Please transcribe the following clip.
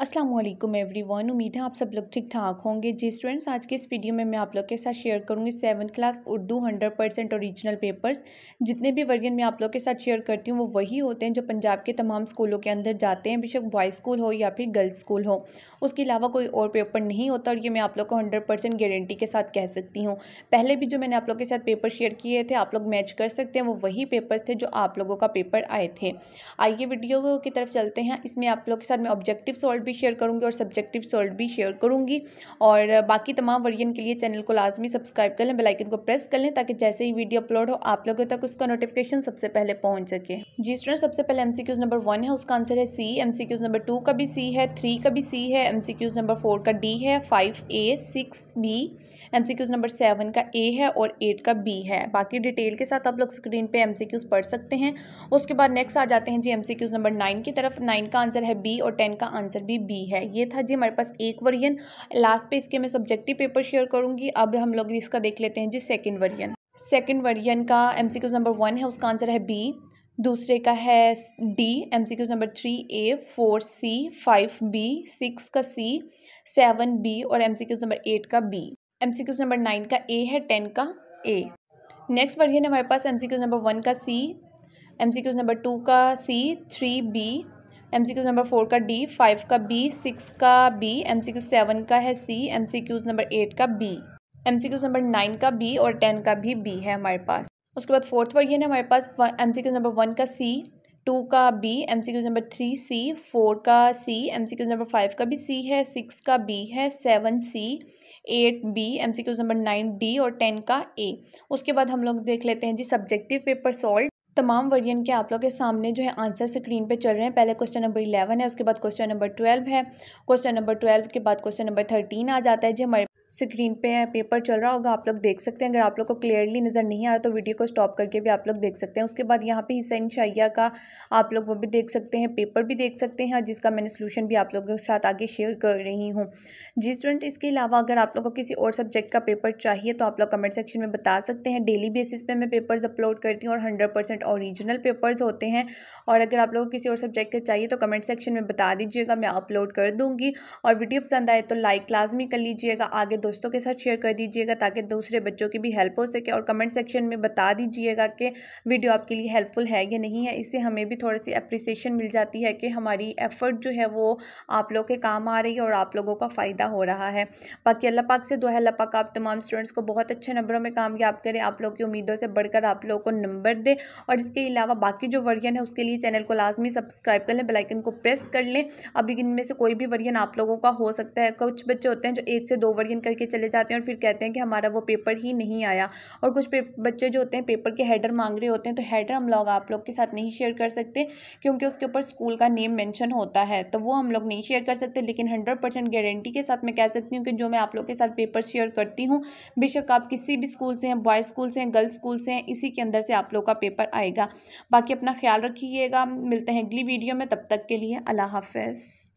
Aslam every one उम्मीद है आप सब लोग ठीक ठाक होंगे जी स्टूडेंट्स आज के इस वीडियो में मैं आप लोग के साथ शेयर करूँगी seven class Urdu hundred percent original papers जितने भी वर्जन मैं आप लोग के साथ शेयर करती हूँ वो वही होते हैं जो पंजाब के तमाम स्कूलों के अंदर जाते हैं बेशक बॉयज़ स्कूल हो या फिर गर्ल्स स्कूल हो उसके अलावा कोई और पेपर नहीं होता और ये मैं आप लोग को हंड्रेड गारंटी के साथ कह सकती हूँ पहले भी जो मैंने आप लोग के साथ पेपर शेयर किए थे आप लोग मैच कर सकते हैं वो वही पेपर्स थे जो आप लोगों का पेपर आए थे आइए वीडियो की तरफ चलते हैं इसमें आप लोग के साथ मैं ऑब्जेक्टिव सॉल्व भी शेयर करूँगी और सब्जेक्टिव सॉल्व भी शेयर करूँगी और बाकी तमाम वर्जन के लिए चैनल को लाजमी सब्सक्राइब कर लें बेलाइकन को प्रेस कर लें ताकि जैसे ही वीडियो अपलोड हो आप लोगों तक उसका नोटिफिकेशन सबसे पहले पहुँच सके जी स्टूडेंट सबसे पहले एम नंबर वन है उसका आंसर है सी एम नंबर टू का भी सी है थ्री का भी सी है एम नंबर फोर का डी है five A six B M number seven का ए है और एट का बी है बाकी डिटेल के साथ आप लोग स्क्रीन पे एम पढ़ सकते हैं उसके बाद नेक्स्ट आ जाते हैं जी एम नंबर नाइन की तरफ नाइन का आंसर है बी और टेन का आंसर भी सी बी है ये था जी हमारे पास एक वर्जन लास्ट पे इसके मैं सब्जेक्टिव पेपर शेयर करूंगी अब हम लोग इसका देख लेते हैं जी सेकंड वर्जन सेकंड वर्जन का एम नंबर वन है उसका आंसर है बी दूसरे का है D M number three A four C five B six का सी सेवन बी और एम नंबर एट का बी एम नंबर नाइन का ए है टेन का ए नेक्स्ट वर्जन हमारे पास एम नंबर वन का सी एम नंबर टू का C three B MCQs number four का डी फाइव का बी सिक्स का B MCQs seven का है C MCQs number eight का B MCQs number nine का B और ten का भी बी है हमारे पास उसके बाद फोर्थ वर्जन है हमारे पास MCQs number one का सी टू का B MCQs number three C four का C MCQs number five का भी सी है सिक्स का बी है seven C eight B MCQs number nine D और ten का ए उसके बाद हम लोग देख लेते हैं जी सब्जेक्टिव पेपर सॉल्व तमाम वर्जन के आप लोग के सामने जो है आंसर स्क्रीन पे चल रहे हैं पहले क्वेश्चन नंबर इलेवन है उसके बाद क्वेश्चन नंबर ट्वेल्व है क्वेश्चन नंबर ट्वेल्व के बाद क्वेश्चन नंबर थर्टीन आ जाता है जो हमारे स्क्रीन पे पेपर चल रहा होगा आप लोग देख सकते हैं अगर आप लोग को क्लियरली नज़र नहीं आ रहा तो वीडियो को स्टॉप करके भी आप लोग देख सकते हैं उसके बाद यहाँ पे हिसैन शाइया का आप लोग वो भी देख सकते हैं पेपर भी देख सकते हैं जिसका मैंने सोल्यूशन भी आप लोगों के साथ आगे शेयर कर रही हूँ जी स्टूडेंट इसके अलावा अगर आप लोग को किसी और सब्जेक्ट का पेपर चाहिए तो आप लोग कमेंट सेक्शन में बता सकते हैं डेली बेसिस पर मैं पेपर्स अपलोड करती हूँ और हंड्रेड परसेंट पेपर्स होते हैं और अगर आप लोग को किसी और सब्जेक्ट का चाहिए तो कमेंट सेक्शन में बता दीजिएगा मैं अपलोड कर दूँगी और वीडियो पसंद आए तो लाइक लाजमी कर लीजिएगा आगे दोस्तों के साथ शेयर कर दीजिएगा ताकि दूसरे बच्चों की भी हेल्प हो सके और कमेंट सेक्शन में बता दीजिएगा कि वीडियो आपके लिए हेल्पफुल है या नहीं है इससे हमें भी थोड़ी सी अप्रिसिएशन मिल जाती है कि हमारी एफ़र्ट जो है वो आप लोग के काम आ रही है और आप लोगों का फ़ायदा हो रहा है बाकी अल्लाह पाक से दोहल्ला अल्लाह पाक आप तमाम स्टूडेंट्स को बहुत अच्छे नंबरों में कामयाब करें आप लोग की उम्मीदों से बढ़कर आप लोगों को नंबर दें और इसके अलावा बाकी जो वर्जन है उसके लिए चैनल को लाजमी सब्सक्राइब कर लें बेलाइकन को प्रेस कर लें अभी इनमें से कोई भी वर्जन आप लोगों का हो सकता है कुछ बच्चे होते हैं जो एक से दो वर्जन करके चले जाते हैं और फिर कहते हैं कि हमारा वो पेपर ही नहीं आया और कुछ बच्चे जो होते हैं पेपर के हेडर मांग रहे होते हैं तो हेडर हम लोग आप लोग के साथ नहीं शेयर कर सकते क्योंकि उसके ऊपर स्कूल का नेम मैंशन होता है तो वो हम लोग नहीं शेयर कर सकते लेकिन हंड्रेड परसेंट गारंटी के साथ मैं कह सकती हूँ कि जो मैं आप लोग के साथ पेपर शेयर करती हूँ बेशक आप किसी भी स्कूल से हैं बॉयज़ स्कूल से हैं गर्ल्स स्कूल से हैं इसी के अंदर से आप लोग का पेपर आएगा बाकी अपना ख्याल रखिएगा मिलते हैं अगली वीडियो में तब तक के लिए अल्लाह हाफिज़